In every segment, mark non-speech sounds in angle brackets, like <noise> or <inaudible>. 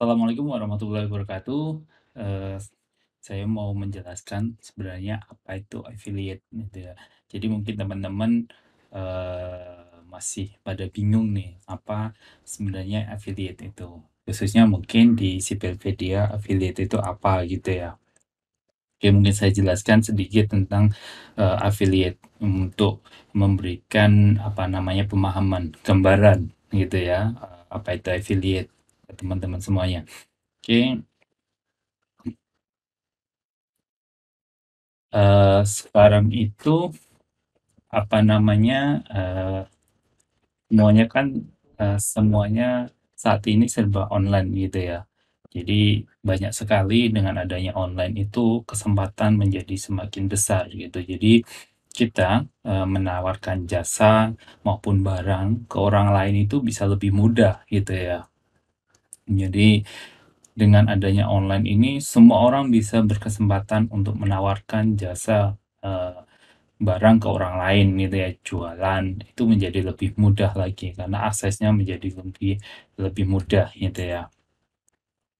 Assalamualaikum warahmatullahi wabarakatuh. Eh, saya mau menjelaskan sebenarnya apa itu affiliate gitu ya. Jadi mungkin teman-teman, eh, masih pada bingung nih apa sebenarnya affiliate itu. Khususnya mungkin di Sipilpedia affiliate itu apa gitu ya. Oke mungkin saya jelaskan sedikit tentang, uh, affiliate untuk memberikan apa namanya, pemahaman, gambaran gitu ya, apa itu affiliate ke teman-teman semuanya. Oke. Okay. Uh, eh, sekarang itu apa namanya uh, semuanya kan uh, semuanya saat ini serba online gitu ya. Jadi banyak sekali dengan adanya online itu kesempatan menjadi semakin besar gitu. Jadi kita e, menawarkan jasa maupun barang ke orang lain itu bisa lebih mudah gitu ya. Jadi dengan adanya online ini semua orang bisa berkesempatan untuk menawarkan jasa, eh, barang ke orang lain gitu ya, jualan itu menjadi lebih mudah lagi karena aksesnya menjadi lebih lebih mudah gitu ya.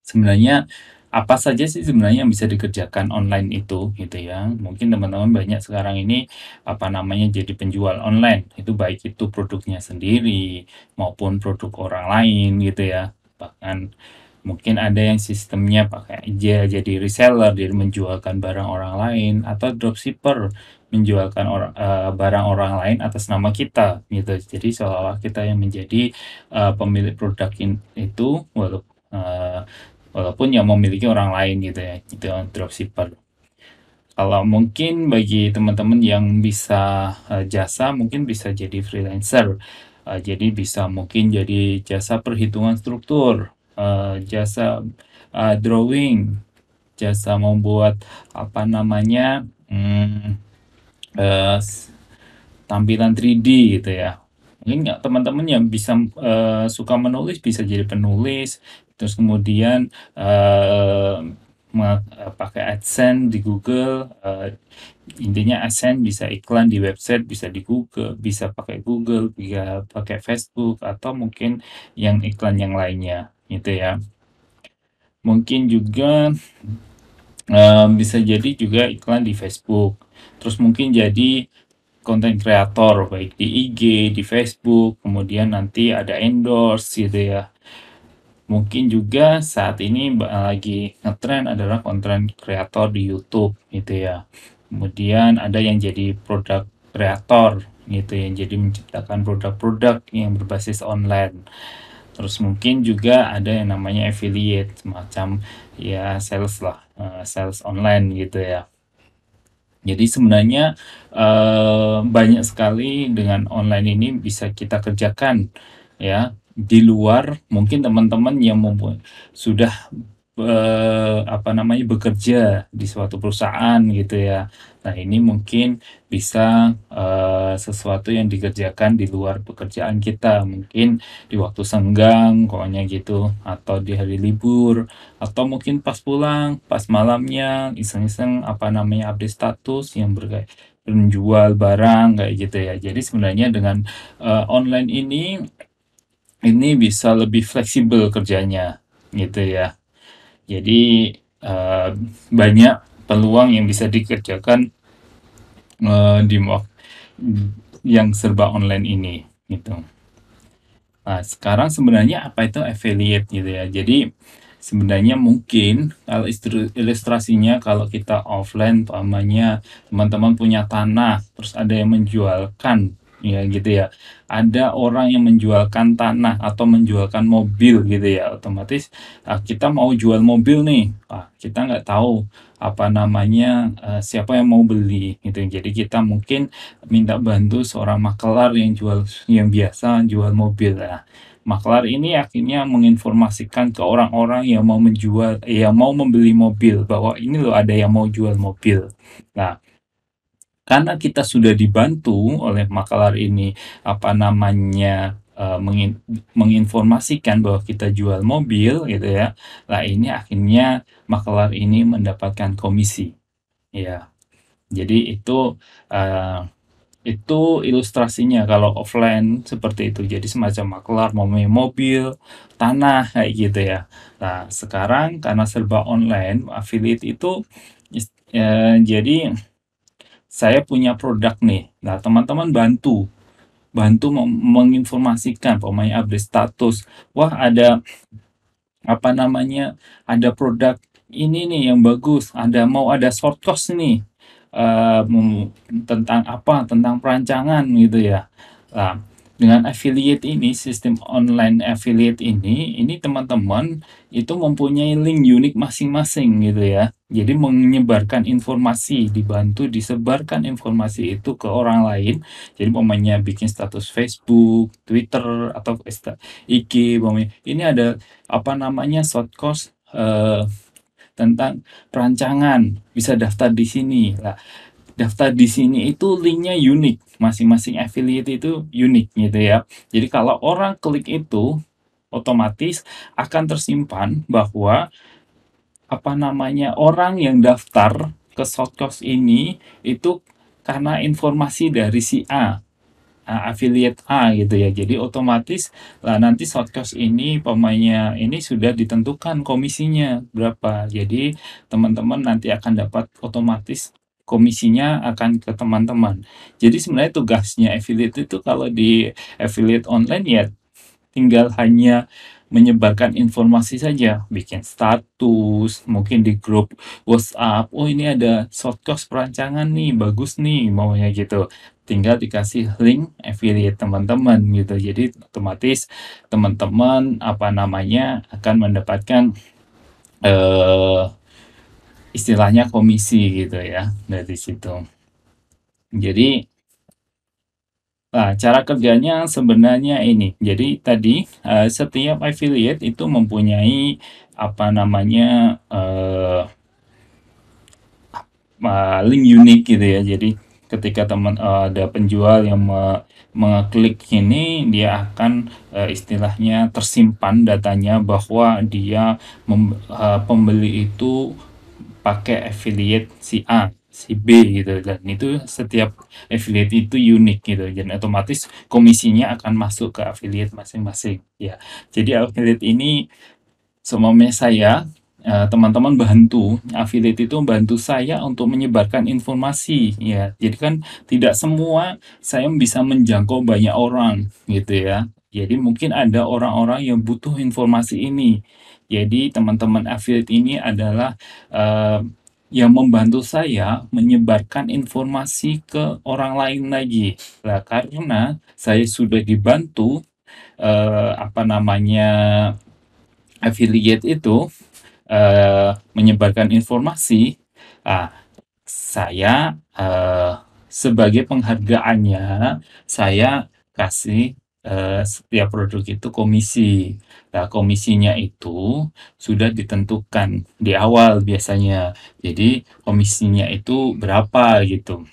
Sebenarnya apa saja sih sebenarnya yang bisa dikerjakan online itu gitu ya. Mungkin teman-teman banyak sekarang ini, apa namanya, jadi penjual online, itu baik itu produknya sendiri maupun produk orang lain gitu ya bahkan mungkin ada yang sistemnya pakai aja jadi reseller dia menjualkan barang orang lain atau dropshipper menjualkan orang uh, eh, barang orang lain atas nama kita gitu jadi seolah-olah kita yang menjadi uh, pemilik produk itu walaupun uh, walaupun yang memiliki orang lain gitu ya itu dropshipper kalau mungkin bagi teman-teman yang bisa jasa mungkin bisa jadi freelancer Eh, jadi bisa mungkin jadi jasa perhitungan struktur, uh, jasa uh, drawing, jasa membuat apa namanya hmm, uh, tampilan 3D gitu ya. Mungkin teman-teman yang bisa uh, suka menulis bisa jadi penulis, terus kemudian uh, Eh, pakai AdSense di Google uh, intinya AdSense bisa iklan di website bisa di Google bisa pakai Google bisa pakai Facebook atau mungkin yang iklan yang lainnya gitu ya mungkin juga uh, bisa jadi juga iklan di Facebook terus mungkin jadi konten kreator baik di IG di Facebook kemudian nanti ada endorse gitu ya Mungkin juga saat ini lagi ngetren adalah konten kreator di YouTube gitu ya. Kemudian ada yang jadi produk kreator gitu ya, yang jadi menciptakan produk-produk yang berbasis online. Terus mungkin juga ada yang namanya affiliate, macam ya sales lah, uh, sales online gitu ya. Jadi sebenarnya uh, banyak sekali dengan online ini bisa kita kerjakan ya di luar mungkin teman-teman yang sudah eh, apa namanya bekerja di suatu perusahaan gitu ya. Nah, ini mungkin bisa uh, sesuatu yang dikerjakan di luar pekerjaan kita, mungkin di waktu senggang pokoknya gitu atau di hari libur atau mungkin pas pulang, pas malamnya iseng-iseng apa namanya update status yang berkait menjual barang kayak gitu ya. Jadi sebenarnya dengan uh, online ini ini bisa lebih fleksibel kerjanya gitu ya. Jadi uh, banyak peluang yang bisa dikerjakan uh, di yang serba online ini gitu. Nah, sekarang sebenarnya apa itu affiliate gitu ya. Jadi sebenarnya mungkin kalau ilustrasinya kalau kita offline namanya teman-teman punya tanah terus ada yang menjualkan ya gitu ya. Ada orang yang menjualkan tanah atau menjualkan mobil gitu ya, otomatis ah, kita mau jual mobil nih, ah, kita nggak tahu apa namanya uh, siapa yang mau beli gitu. Jadi kita mungkin minta bantu seorang makelar yang jual yang biasa jual mobil ya. Nah, makelar ini akhirnya menginformasikan ke orang-orang yang mau menjual, yang mau membeli mobil bahwa ini loh ada yang mau jual mobil. Nah, karena kita sudah dibantu oleh makalar ini apa namanya eh, menginformasikan bahwa kita jual mobil gitu ya. Lah ini akhirnya makelar ini mendapatkan komisi. Ya. Jadi itu uh, itu ilustrasinya kalau offline seperti itu. Jadi semacam makelar mau mobil, tanah kayak gitu ya. Nah, sekarang karena serba online, affiliate itu uh, jadi saya punya produk nih. Nah, teman-teman bantu bantu menginformasikan pemain update status. Wah, ada apa namanya? Ada produk ini nih yang bagus. Ada mau ada short course nih. Uh, tentang apa? Tentang perancangan gitu ya. Nah, dengan affiliate ini, sistem online affiliate ini, ini teman-teman itu mempunyai link unik masing-masing gitu ya. Jadi menyebarkan informasi, dibantu disebarkan informasi itu ke orang lain. Jadi pemainnya bikin status Facebook, Twitter, atau IG. Pemainnya. Ini ada apa namanya short course uh, tentang perancangan. Bisa daftar di sini. Lah, daftar di sini itu linknya unik masing-masing affiliate itu unik gitu ya jadi kalau orang klik itu otomatis akan tersimpan bahwa apa namanya orang yang daftar ke Southcoast ini itu karena informasi dari si A affiliate A gitu ya. Jadi otomatis lah nanti shortcast ini pemainnya ini sudah ditentukan komisinya berapa. Jadi teman-teman nanti akan dapat otomatis komisinya akan ke teman-teman. Jadi sebenarnya tugasnya affiliate itu kalau di affiliate online ya tinggal hanya menyebarkan informasi saja, bikin status, mungkin di grup WhatsApp, oh ini ada short course perancangan nih, bagus nih maunya gitu. Tinggal dikasih link affiliate teman-teman gitu. Jadi otomatis teman-teman apa namanya akan mendapatkan eh uh, istilahnya komisi gitu ya dari situ. Jadi nah, cara kerjanya sebenarnya ini. Jadi tadi uh, setiap affiliate itu mempunyai apa namanya uh, link unik gitu ya. Jadi ketika teman uh, ada penjual yang me mengklik ini dia akan uh, istilahnya tersimpan datanya bahwa dia uh, pembeli itu pakai affiliate si A si B gitu dan itu setiap affiliate itu unik gitu dan otomatis komisinya akan masuk ke affiliate masing-masing ya jadi affiliate ini semuanya saya eh, teman-teman bantu affiliate itu bantu saya untuk menyebarkan informasi ya jadi kan tidak semua saya bisa menjangkau banyak orang gitu ya jadi mungkin ada orang-orang yang butuh informasi ini jadi teman-teman affiliate ini adalah uh, yang membantu saya menyebarkan informasi ke orang lain lagi. Nah, karena saya sudah dibantu uh, apa namanya affiliate itu uh, menyebarkan informasi, ah, saya uh, sebagai penghargaannya saya kasih uh, setiap produk itu komisi. Nah, komisinya itu sudah ditentukan di awal biasanya. Jadi, komisinya itu berapa gitu.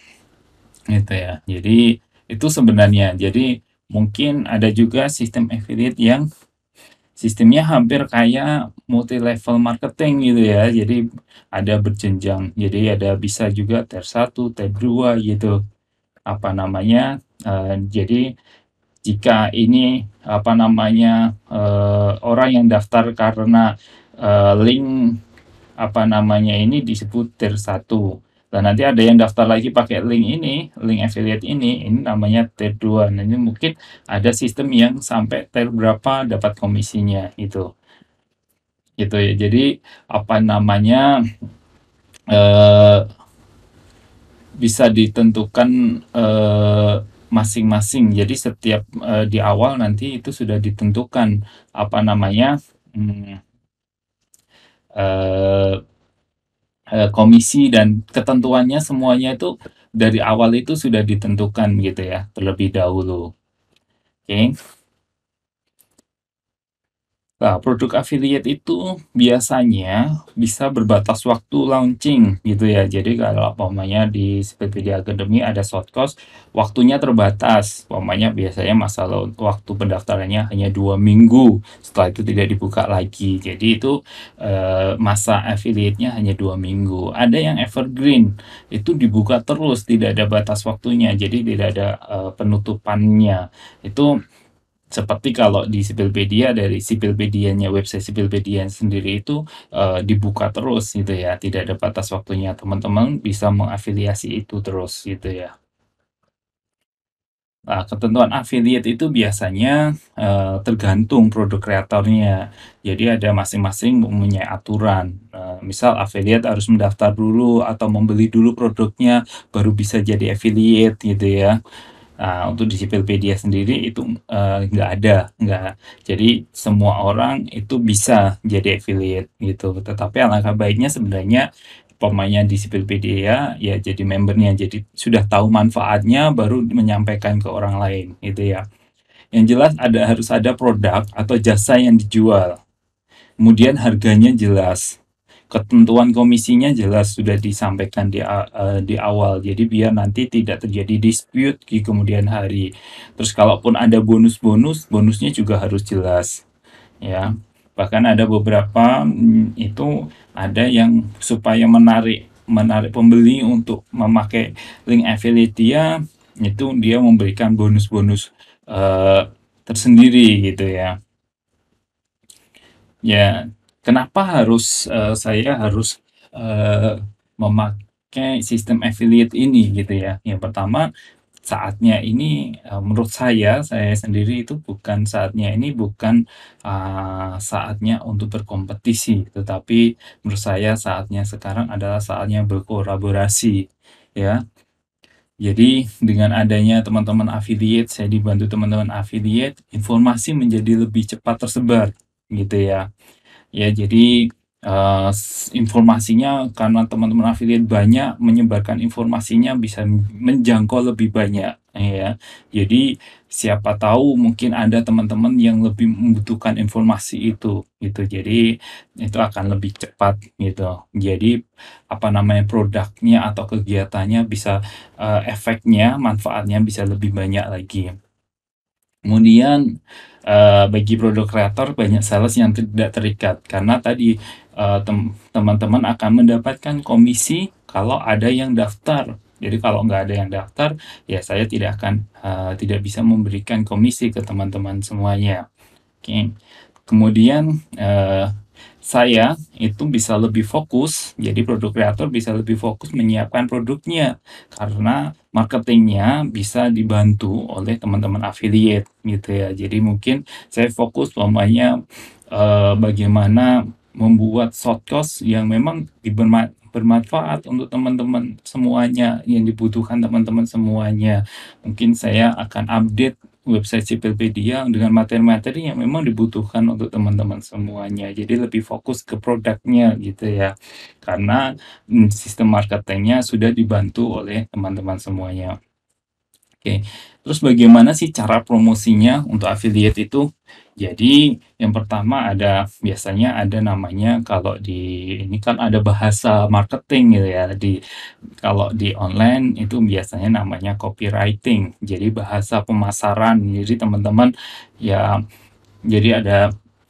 Gitu ya. Jadi, itu sebenarnya. Jadi, mungkin ada juga sistem affiliate yang sistemnya hampir kayak multi level marketing gitu ya. Jadi ada berjenjang. Jadi ada bisa juga tier 1, tier 2 gitu. Apa namanya? Uh, jadi jika ini apa namanya uh, orang yang daftar karena uh, link apa namanya ini disebut tier 1. Dan nanti ada yang daftar lagi pakai link ini, link affiliate ini, ini namanya tier 2. Nah, ini mungkin ada sistem yang sampai tier berapa dapat komisinya itu, Gitu ya. Jadi apa namanya eh bisa ditentukan eh masing-masing. Jadi setiap uh, di awal nanti itu sudah ditentukan apa namanya hmm, uh, uh, komisi dan ketentuannya semuanya itu dari awal itu sudah ditentukan gitu ya terlebih dahulu. Oke. Okay. Nah, produk affiliate itu biasanya bisa berbatas waktu launching gitu ya. Jadi kalau umpamanya di PPD Academy ada short course, waktunya terbatas. Umpamanya biasanya masalah waktu pendaftarannya hanya dua minggu. Setelah itu tidak dibuka lagi. Jadi itu e, masa affiliate-nya hanya dua minggu. Ada yang evergreen, itu dibuka terus, tidak ada batas waktunya. Jadi tidak ada e, penutupannya. Itu seperti kalau di Sipilpedia dari Sipilpedianya website Sipilpedia sendiri itu uh, dibuka terus gitu ya tidak ada batas waktunya teman-teman bisa mengafiliasi itu terus gitu ya Nah, ketentuan affiliate itu biasanya uh, tergantung produk kreatornya. Jadi ada masing-masing mempunyai aturan. Uh, misal affiliate harus mendaftar dulu atau membeli dulu produknya baru bisa jadi affiliate gitu ya. Nah, untuk Wikipedia sendiri itu uh, nggak ada, nggak. Jadi semua orang itu bisa jadi affiliate gitu. Tetapi alangkah baiknya sebenarnya pemainnya di Wikipedia ya jadi membernya, jadi sudah tahu manfaatnya baru menyampaikan ke orang lain gitu ya. Yang jelas ada harus ada produk atau jasa yang dijual. Kemudian harganya jelas ketentuan komisinya jelas sudah disampaikan di uh, di awal jadi biar nanti tidak terjadi dispute di kemudian hari terus kalaupun ada bonus-bonus bonusnya juga harus jelas ya bahkan ada beberapa mm, itu ada yang supaya menarik menarik pembeli untuk memakai link affiliate dia itu dia memberikan bonus-bonus uh, tersendiri gitu ya ya kenapa harus uh, saya harus uh, memakai sistem affiliate ini gitu ya. Yang pertama saatnya ini uh, menurut saya saya sendiri itu bukan saatnya ini bukan uh, saatnya untuk berkompetisi tetapi menurut saya saatnya sekarang adalah saatnya berkolaborasi ya jadi dengan adanya teman-teman affiliate saya dibantu teman-teman affiliate informasi menjadi lebih cepat tersebar gitu ya Ya, jadi uh, informasinya karena teman-teman affiliate banyak menyebarkan informasinya bisa menjangkau lebih banyak ya. Jadi siapa tahu mungkin ada teman-teman yang lebih membutuhkan informasi itu gitu. Jadi itu akan lebih cepat gitu. Jadi apa namanya produknya atau kegiatannya bisa uh, efeknya, manfaatnya bisa lebih banyak lagi. Kemudian uh, bagi produk kreator banyak sales yang tidak terikat karena tadi uh, teman-teman akan mendapatkan komisi kalau ada yang daftar. Jadi kalau nggak ada yang daftar, ya saya tidak akan uh, tidak bisa memberikan komisi ke teman-teman semuanya. Oke. Okay. Kemudian uh, saya itu bisa lebih fokus. Jadi produk kreator bisa lebih fokus menyiapkan produknya karena marketingnya bisa dibantu oleh teman-teman affiliate gitu ya. Jadi mungkin saya fokus umpamanya eh, bagaimana membuat short course yang memang bermanfaat untuk teman-teman semuanya yang dibutuhkan teman-teman semuanya. Mungkin saya akan update website Cipilpedia dengan materi-materi yang memang dibutuhkan untuk teman-teman semuanya. Jadi lebih fokus ke produknya gitu ya. Karena hmm, sistem marketingnya sudah dibantu oleh teman-teman semuanya. Oke, terus bagaimana sih cara promosinya untuk affiliate itu? Jadi yang pertama ada biasanya ada namanya kalau di ini kan ada bahasa marketing gitu ya di kalau di online itu biasanya namanya copywriting. Jadi bahasa pemasaran. Jadi teman-teman ya jadi ada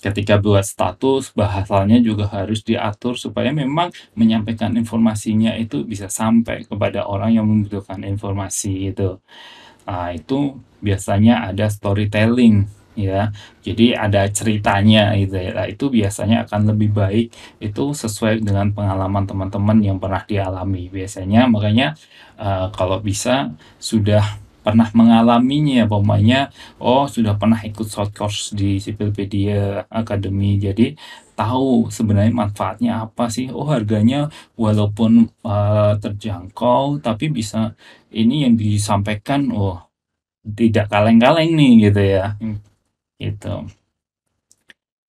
ketika buat status bahasanya juga harus diatur supaya memang menyampaikan informasinya itu bisa sampai kepada orang yang membutuhkan informasi itu. Ah, itu biasanya ada storytelling ya. Jadi ada ceritanya gitu ya. Nah, itu biasanya akan lebih baik itu sesuai dengan pengalaman teman-teman yang pernah dialami biasanya. Makanya, eee, eh, kalau bisa sudah pernah mengalaminya ya, umpamanya oh sudah pernah ikut short course di Civilipedia Academy jadi tahu sebenarnya manfaatnya apa sih oh harganya walaupun uh, terjangkau tapi bisa ini yang disampaikan oh tidak kaleng-kaleng nih gitu ya hmm, gitu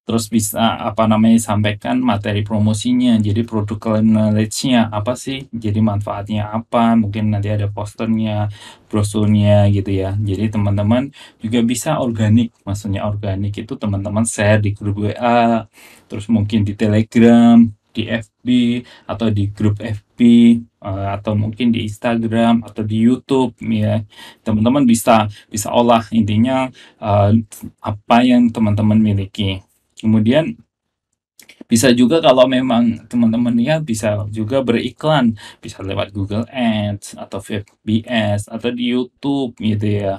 terus bisa apa namanya sampaikan materi promosinya jadi produk knowledge-nya apa sih jadi manfaatnya apa mungkin nanti ada posternya brosurnya gitu ya jadi teman-teman juga bisa organik maksudnya organik itu teman-teman share di grup WA terus mungkin di Telegram di FB atau di grup FB eh, atau mungkin di Instagram atau di YouTube ya teman-teman bisa bisa olah intinya uh, apa yang teman-teman miliki Kemudian bisa juga kalau memang teman-teman ya bisa juga beriklan, bisa lewat Google Ads atau FB atau di YouTube gitu ya.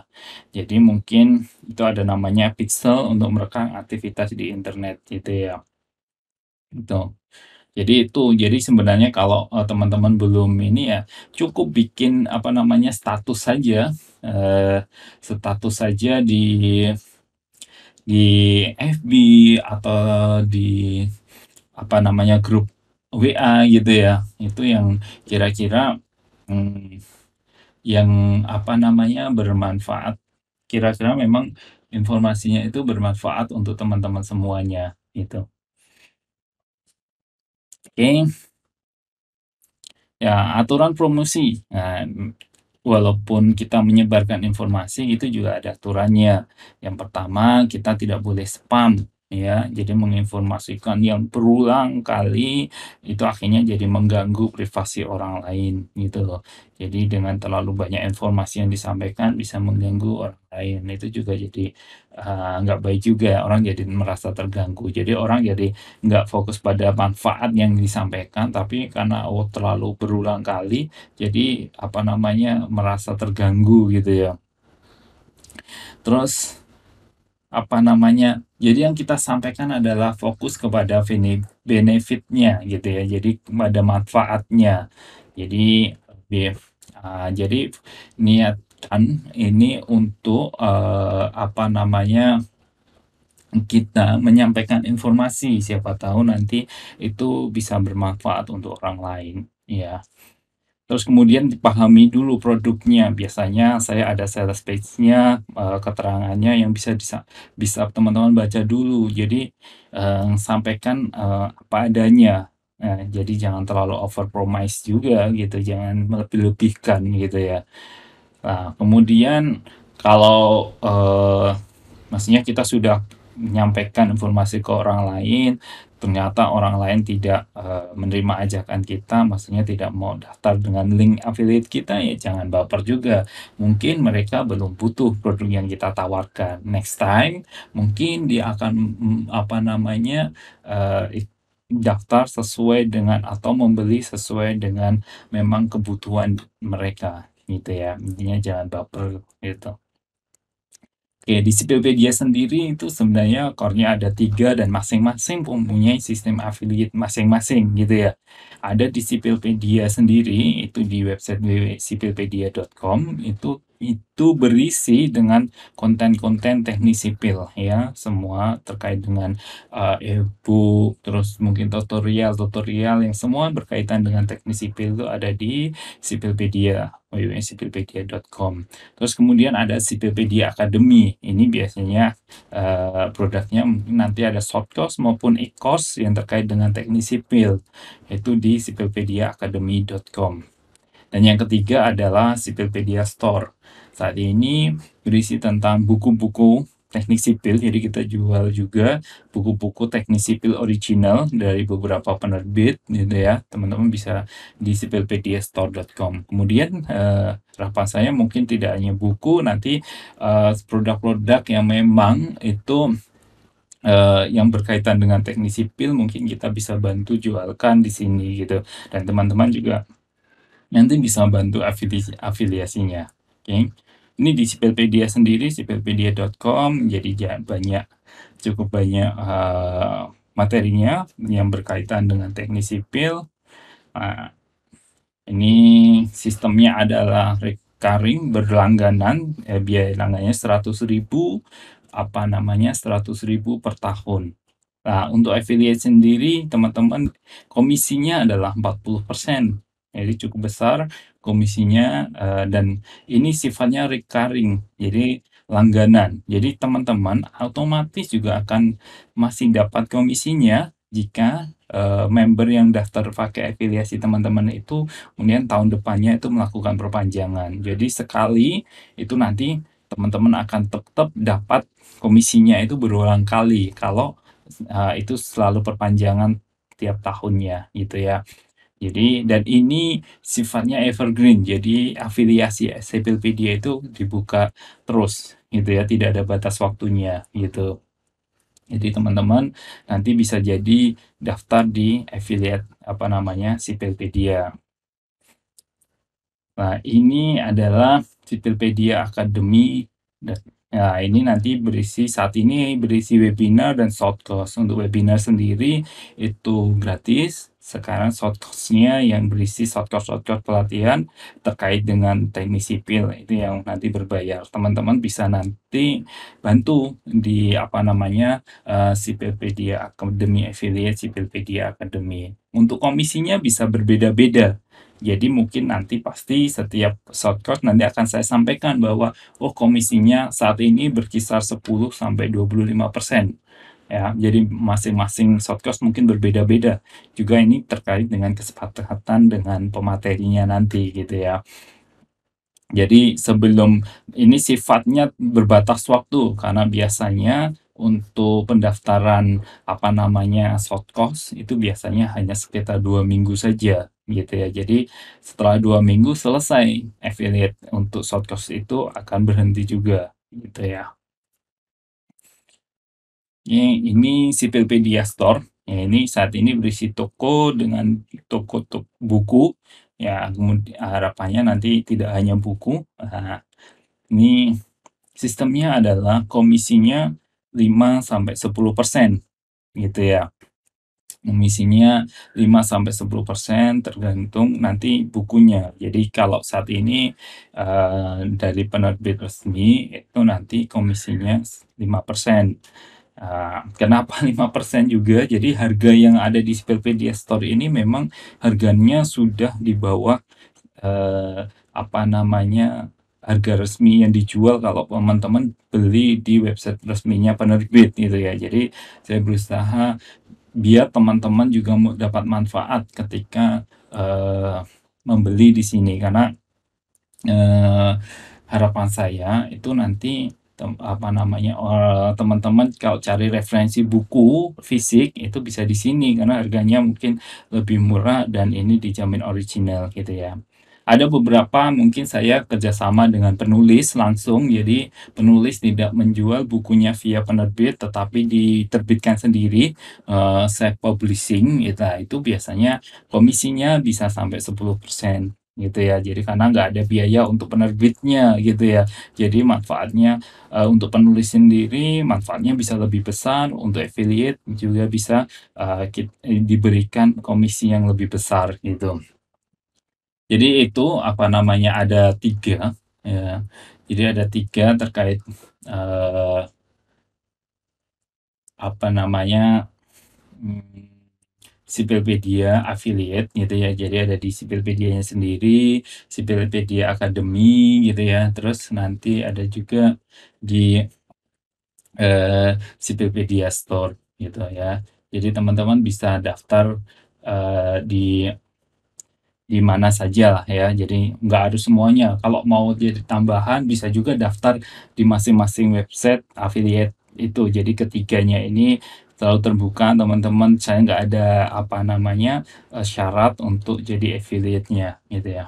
Jadi mungkin itu ada namanya pixel untuk merekam aktivitas di internet gitu ya. Itu. Jadi itu jadi sebenarnya kalau eh, teman-teman uh, belum ini ya cukup bikin apa namanya status saja eh, status saja di di FB atau di apa namanya grup WA gitu ya itu yang kira-kira hmm, yang apa namanya bermanfaat kira-kira memang informasinya itu bermanfaat untuk teman-teman semuanya itu oke ya aturan promosi nah walaupun kita menyebarkan informasi itu juga ada aturannya. Yang pertama, kita tidak boleh spam ya jadi menginformasikan yang berulang kali itu akhirnya jadi mengganggu privasi orang lain gitu loh jadi dengan terlalu banyak informasi yang disampaikan bisa mengganggu orang lain nah, itu juga jadi nggak eh, nggak baik juga orang jadi merasa terganggu jadi orang jadi nggak fokus pada manfaat yang disampaikan tapi karena oh terlalu berulang kali jadi apa namanya merasa terganggu gitu ya. Terus apa namanya jadi yang kita sampaikan adalah fokus kepada benefitnya gitu ya jadi kepada manfaatnya jadi uh, jadi niatan ini untuk uh, apa namanya kita menyampaikan informasi siapa tahu nanti itu bisa bermanfaat untuk orang lain ya Terus kemudian dipahami dulu produknya. Biasanya saya ada sales page-nya, uh, keterangannya yang bisa bisa bisa teman-teman baca dulu. Jadi, uh, sampaikan, uh, apa adanya. Nah, jadi jangan terlalu over promise juga gitu, jangan melebih-lebihkan gitu ya. Nah, kemudian kalau, uh, maksudnya kita sudah menyampaikan informasi ke orang lain ternyata orang lain tidak uh, menerima ajakan kita, maksudnya tidak mau daftar dengan link affiliate kita, ya jangan baper juga. Mungkin mereka belum butuh produk yang kita tawarkan. Next time, mungkin dia akan mm, apa namanya uh, daftar sesuai dengan atau membeli sesuai dengan memang kebutuhan mereka gitu ya intinya jangan baper gitu Oke, di Tokopedia sendiri itu sebenarnya core-nya ada tiga dan masing-masing mempunyai sistem affiliate masing-masing gitu ya. Ada di Sipilpedia sendiri, itu di website www.cpedia.com itu itu berisi dengan konten-konten teknis sipil ya semua terkait dengan uh, e terus mungkin tutorial-tutorial yang semua berkaitan dengan teknis sipil itu ada di Sipilpedia www.sipilpedia.com terus kemudian ada Sipilpedia Academy ini biasanya uh, produknya nanti ada soft course maupun e-course yang terkait dengan teknis sipil itu di sipilpediaacademy.com dan yang ketiga adalah Sipilpedia Store saat ini berisi tentang buku-buku teknik sipil, jadi kita jual juga buku-buku teknik sipil original dari beberapa penerbit gitu ya. Teman-teman bisa di sipilpdstore.com. Kemudian eh, rapat saya mungkin tidak hanya buku, nanti eh, produk-produk eh, yang memang itu Uh, yang berkaitan dengan teknik sipil mungkin kita bisa bantu jualkan di sini gitu dan teman-teman juga nanti bisa bantu afiliasi afiliasinya oke okay? ini di Sipilpedia sendiri, sipilpedia.com, jadi banyak, cukup banyak uh, materinya yang berkaitan dengan teknik sipil. Uh, ini sistemnya adalah recurring berlangganan, eh, biaya langganannya ribu apa namanya ribu per tahun. Nah, untuk affiliate sendiri, teman-teman komisinya adalah 40%. Jadi cukup besar komisinya uh, dan ini sifatnya recurring, jadi langganan. Jadi teman-teman otomatis juga akan masih dapat komisinya jika, uh, member yang daftar pakai afiliasi teman-teman itu kemudian tahun depannya itu melakukan perpanjangan. Jadi sekali itu nanti teman-teman akan tetap dapat komisinya itu berulang kali kalau, uh, itu selalu perpanjangan tiap tahunnya gitu ya. Jadi dan ini sifatnya evergreen. Jadi afiliasi Sipilpedia itu dibuka terus gitu ya, tidak ada batas waktunya gitu. Jadi teman-teman nanti bisa jadi daftar di affiliate apa namanya Sipilpedia. Nah, ini adalah Sipilpedia Academy. Nah, ini nanti berisi saat ini berisi webinar dan short course. Untuk webinar sendiri itu gratis sekarang source-nya yang berisi shortcut-shortcut pelatihan terkait dengan teknik sipil itu yang nanti berbayar. Teman-teman bisa nanti bantu di apa namanya uh, Sipilpedia Academy affiliate Sipilpedia Academy. Untuk komisinya bisa berbeda-beda. Jadi mungkin nanti pasti setiap shortcut nanti akan saya sampaikan bahwa oh komisinya saat ini berkisar 10 sampai 25 persen ya. Jadi masing-masing shortcast mungkin berbeda-beda. Juga ini terkait dengan kesepakatan dengan pematerinya nanti gitu ya. Jadi sebelum ini sifatnya berbatas waktu karena biasanya untuk pendaftaran apa namanya short course itu biasanya hanya sekitar dua minggu saja gitu ya. Jadi setelah dua minggu selesai affiliate untuk short course itu akan berhenti juga gitu ya. Ini, si Tokopedia ya, Store. Ya, ini saat ini berisi toko dengan toko toko buku. Ya, kemudian harapannya nanti tidak hanya buku. Nah, ini sistemnya adalah komisinya 5 sampai 10% gitu ya. Komisinya 5 sampai 10% tergantung nanti bukunya. Jadi kalau saat ini uh, dari penerbit resmi itu nanti komisinya 5%. persen. Uh, kenapa 5% <laughs> juga? Jadi harga yang ada di Spellpedia Store ini memang harganya sudah di bawah uh, apa namanya harga resmi yang dijual kalau teman-teman beli di website resminya penerbit gitu ya. Jadi saya berusaha biar teman-teman juga dapat manfaat ketika uh, membeli di sini karena uh, harapan saya itu nanti tem apa namanya eh, teman-teman kalau cari referensi buku fisik itu bisa di sini karena harganya mungkin lebih murah dan ini dijamin original gitu ya ada beberapa mungkin saya kerjasama dengan penulis langsung jadi penulis tidak menjual bukunya via penerbit tetapi diterbitkan sendiri uh, eh, self publishing itu itu biasanya komisinya bisa sampai 10% gitu ya. Jadi karena nggak ada biaya untuk penerbitnya gitu ya. Jadi manfaatnya uh, untuk penulis sendiri manfaatnya bisa lebih besar, untuk affiliate juga bisa uh, diberikan komisi yang lebih besar gitu. Jadi itu apa namanya ada tiga ya. Jadi ada tiga terkait uh, apa namanya hmm, Sipilpedia affiliate gitu ya. Jadi ada di Sipilpedianya sendiri, Sipilpedia Academy gitu ya. Terus nanti ada juga di eh, Sipilpedia Store gitu ya. Jadi teman-teman bisa daftar eh, di di mana saja lah ya. Jadi nggak harus semuanya. Kalau mau jadi tambahan bisa juga daftar di masing-masing website affiliate itu. Jadi ketiganya ini terlalu terbuka teman-teman saya nggak ada apa namanya eh, syarat untuk jadi affiliate-nya gitu ya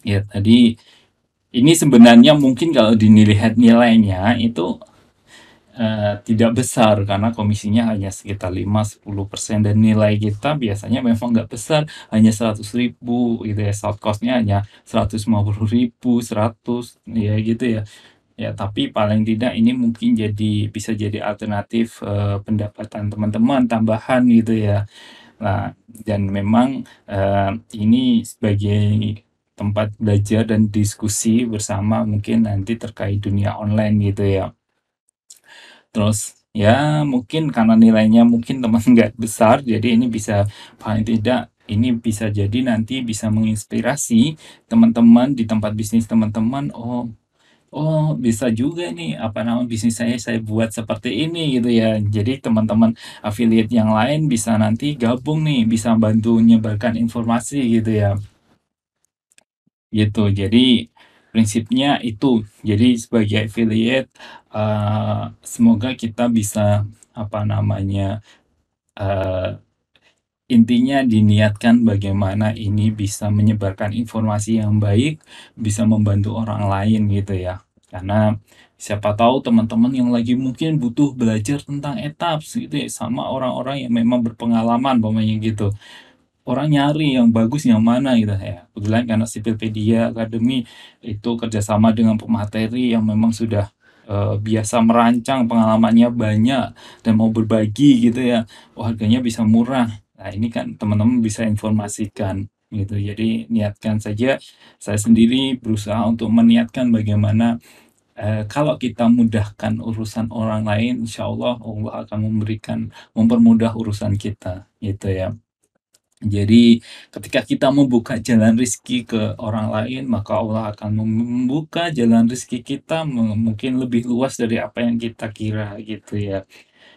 ya tadi ini sebenarnya mungkin kalau dilihat nilainya itu Uh, tidak besar karena komisinya hanya sekitar 5-10% dan nilai kita biasanya memang nggak besar hanya 100 ribu gitu ya soft cost-nya hanya 150 ribu 100 ya gitu ya Ya, tapi paling tidak ini mungkin jadi bisa jadi alternatif, uh, pendapatan teman-teman tambahan gitu ya. Nah, dan memang, uh, ini sebagai tempat belajar dan diskusi bersama mungkin nanti terkait dunia online gitu ya. Terus, ya mungkin karena nilainya mungkin teman <laughs> nggak besar, jadi ini bisa paling tidak ini bisa jadi nanti bisa menginspirasi teman-teman di tempat bisnis teman-teman, oh oh bisa juga nih apa namanya bisnis saya saya buat seperti ini gitu ya. Jadi teman-teman affiliate yang lain bisa nanti gabung nih, bisa bantu menyebarkan informasi gitu ya. Gitu. Jadi prinsipnya itu. Jadi sebagai affiliate uh, semoga kita bisa apa namanya uh, Intinya diniatkan bagaimana ini bisa menyebarkan informasi yang baik, bisa membantu orang lain gitu ya. Karena siapa tahu teman-teman yang lagi mungkin butuh belajar tentang ETAPS gitu ya, sama orang-orang yang memang berpengalaman pokoknya gitu. Orang nyari yang bagus yang mana gitu ya. Kebetulan karena Sipilpedia Academy itu kerjasama dengan pemateri yang memang sudah eee, eh, biasa merancang, pengalamannya banyak dan mau berbagi gitu ya. Oh, harganya bisa murah. Nah, ini kan teman-teman bisa informasikan gitu. Jadi niatkan saja saya sendiri berusaha untuk meniatkan bagaimana eh, kalau kita mudahkan urusan orang lain, insya Allah, Allah akan memberikan mempermudah urusan kita, gitu ya. Jadi ketika kita membuka jalan rezeki ke orang lain, maka Allah akan membuka jalan rezeki kita mungkin lebih luas dari apa yang kita kira, gitu ya.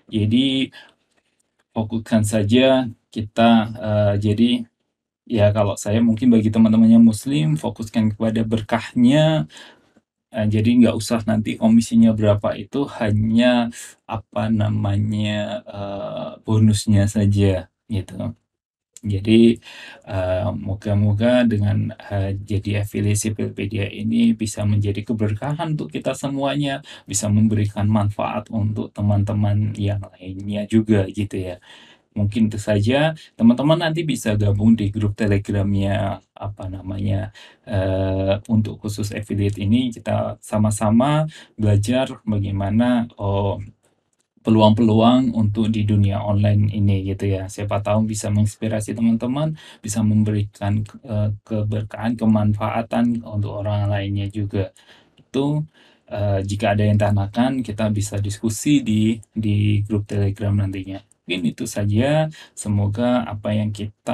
Jadi fokuskan saja kita uh, jadi ya kalau saya mungkin bagi teman-teman yang muslim fokuskan kepada berkahnya uh, jadi nggak usah nanti komisinya berapa itu hanya apa namanya uh, bonusnya saja gitu jadi moga moga-moga dengan uh, jadi afiliasi Wikipedia ini bisa menjadi keberkahan untuk kita semuanya, bisa memberikan manfaat untuk teman-teman yang lainnya juga gitu ya. Mungkin itu saja. Teman-teman nanti bisa gabung di grup Telegramnya apa namanya uh, untuk khusus affiliate ini kita sama-sama belajar bagaimana oh, peluang-peluang untuk di dunia online ini gitu ya. Siapa tahu bisa menginspirasi teman-teman, bisa memberikan uh, keberkahan, kemanfaatan untuk orang lainnya juga. Itu uh, jika ada yang tanyakan, kita bisa diskusi di di grup Telegram nantinya. Mungkin itu saja. Semoga apa yang kita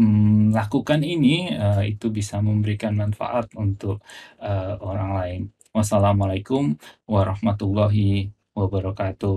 mm, lakukan ini uh, itu bisa memberikan manfaat untuk uh, orang lain. Wassalamualaikum warahmatullahi wabarakatuh.